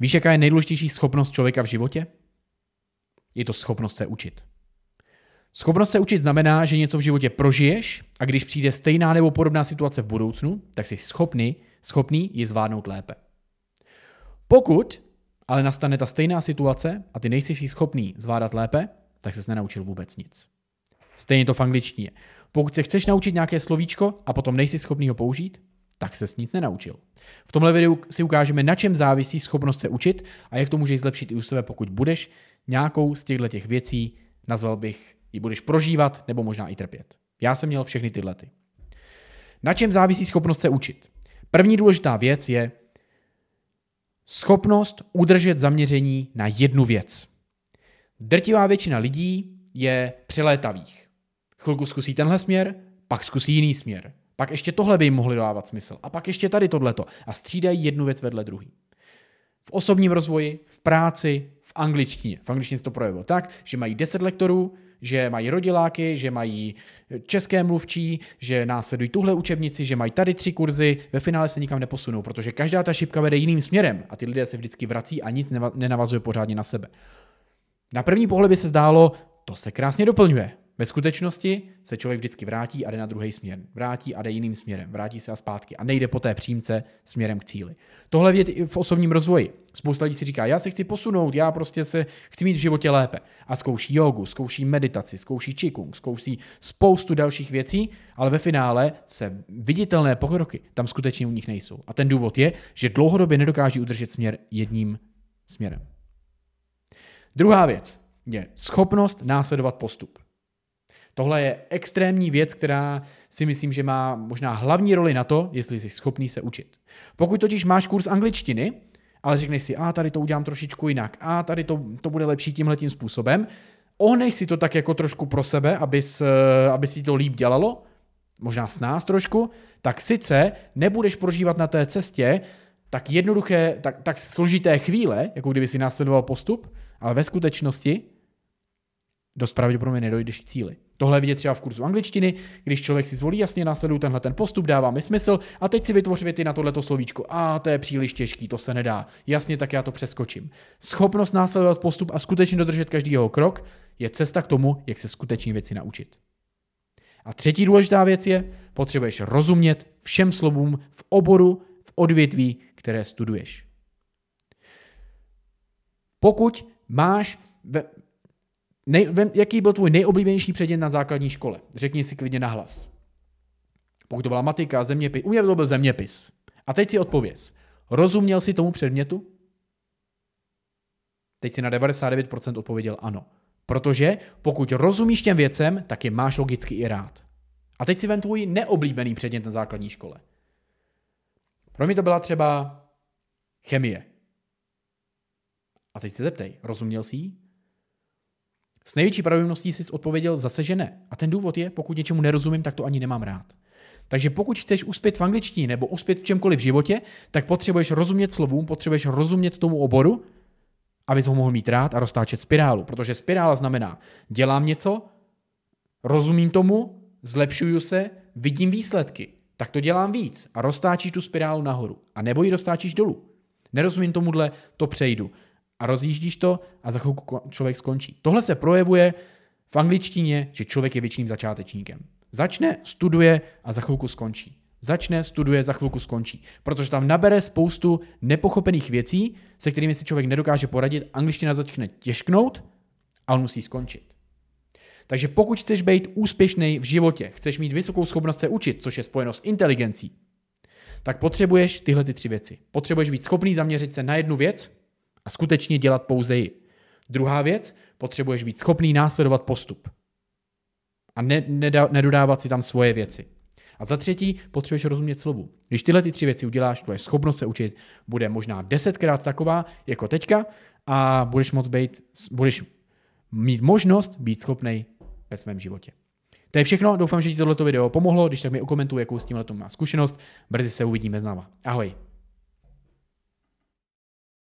Víš, jaká je nejdůležitější schopnost člověka v životě? Je to schopnost se učit. Schopnost se učit znamená, že něco v životě prožiješ a když přijde stejná nebo podobná situace v budoucnu, tak jsi schopný, schopný ji zvládnout lépe. Pokud ale nastane ta stejná situace a ty nejsi si schopný zvládat lépe, tak ses nenaučil vůbec nic. Stejně to v angličtině. Pokud se chceš naučit nějaké slovíčko a potom nejsi schopný ho použít, tak se s nic nenaučil. V tomhle videu si ukážeme, na čem závisí schopnost se učit a jak to můžeš zlepšit i u sebe, pokud budeš nějakou z těchto těch věcí, nazval bych, ji budeš prožívat nebo možná i trpět. Já jsem měl všechny tyhle. Ty. Na čem závisí schopnost se učit? První důležitá věc je schopnost udržet zaměření na jednu věc. Drtivá většina lidí je přelétavých. Chvilku zkusí tenhle směr, pak zkusí jiný směr. Pak ještě tohle by jim mohli dávat smysl. A pak ještě tady tohleto. A střídají jednu věc vedle druhý. V osobním rozvoji, v práci, v angličtině. V angličtině se to projevilo tak, že mají 10 lektorů, že mají rodiláky, že mají eh, české mluvčí, že následují tuhle učebnici, že mají tady tři kurzy, ve finále se nikam neposunou, protože každá ta šipka vede jiným směrem a ty lidé se vždycky vrací a nic nenavazuje pořádně na sebe. Na první pohled by se zdálo, to se krásně doplňuje. Ve skutečnosti se člověk vždycky vrátí a jde na druhý směr. Vrátí a jde jiným směrem. Vrátí se a zpátky a nejde po té přímce směrem k cíli. Tohle je i v osobním rozvoji. Spousta lidí si říká, já se chci posunout, já prostě se chci mít v životě lépe. A zkouší jogu, zkouší meditaci, zkouší čikung, zkouší spoustu dalších věcí, ale ve finále se viditelné pokroky tam skutečně u nich nejsou. A ten důvod je, že dlouhodobě nedokáží udržet směr jedním směrem. Druhá věc je schopnost následovat postup. Tohle je extrémní věc, která si myslím, že má možná hlavní roli na to, jestli jsi schopný se učit. Pokud totiž máš kurz angličtiny, ale řekneš si, a tady to udělám trošičku jinak, a tady to, to bude lepší tímhle tím způsobem, ohnej si to tak jako trošku pro sebe, abys, aby si to líp dělalo, možná s nás trošku, tak sice nebudeš prožívat na té cestě tak jednoduché, tak, tak složité chvíle, jako kdyby si následoval postup, ale ve skutečnosti dost pravděpodobně nedojdeš k cíli. Tohle vidět třeba v kurzu angličtiny, když člověk si zvolí jasně následu tenhle ten postup, dává mi smysl a teď si vytvoř věty na tohleto slovíčko. A to je příliš těžký, to se nedá. Jasně, tak já to přeskočím. Schopnost následovat postup a skutečně dodržet každý jeho krok je cesta k tomu, jak se skutečně věci naučit. A třetí důležitá věc je, potřebuješ rozumět všem slovům v oboru, v odvětví, které studuješ. Pokud máš Nej, vem, jaký byl tvůj nejoblíbenější předmět na základní škole? Řekni si klidně nahlas. Pokud to byla matika, zeměpis, u mě to byl zeměpis. A teď si odpověz. Rozuměl si tomu předmětu? Teď si na 99% odpověděl ano. Protože pokud rozumíš těm věcem, tak je máš logicky i rád. A teď si ven tvůj neoblíbený předmět na základní škole. Pro mě to byla třeba chemie. A teď se zeptej, rozuměl jsi jí? S největší pravděpodobností jsi odpověděl zase, že ne. A ten důvod je, pokud něčemu nerozumím, tak to ani nemám rád. Takže pokud chceš uspět v angličtině nebo uspět v čemkoliv v životě, tak potřebuješ rozumět slovům, potřebuješ rozumět tomu oboru, abys ho mohl mít rád a roztáčet spirálu. Protože spirála znamená, dělám něco, rozumím tomu, zlepšuju se, vidím výsledky, tak to dělám víc a roztáčíš tu spirálu nahoru. A nebo ji roztáčíš dolů. Nerozumím tomuhle, to přejdu a rozjíždíš to a za chvilku člověk skončí. Tohle se projevuje v angličtině, že člověk je věčným začátečníkem. Začne, studuje a za chvilku skončí. Začne, studuje, za chvilku skončí. Protože tam nabere spoustu nepochopených věcí, se kterými si člověk nedokáže poradit, angličtina začne těžknout a on musí skončit. Takže pokud chceš být úspěšný v životě, chceš mít vysokou schopnost se učit, což je spojeno s inteligencí, tak potřebuješ tyhle ty tři věci. Potřebuješ být schopný zaměřit se na jednu věc, a skutečně dělat pouze ji. Druhá věc, potřebuješ být schopný následovat postup a ne, neda, nedodávat si tam svoje věci. A za třetí, potřebuješ rozumět slovu. Když tyhle ty tři věci uděláš, tvoje schopnost se učit bude možná desetkrát taková jako teďka a budeš moc být, budeš mít možnost být schopný ve svém životě. To je všechno, doufám, že ti tohleto video pomohlo, když tak mi okomentuj, jakou s tímhle má zkušenost, brzy se uvidíme znova. Ahoj.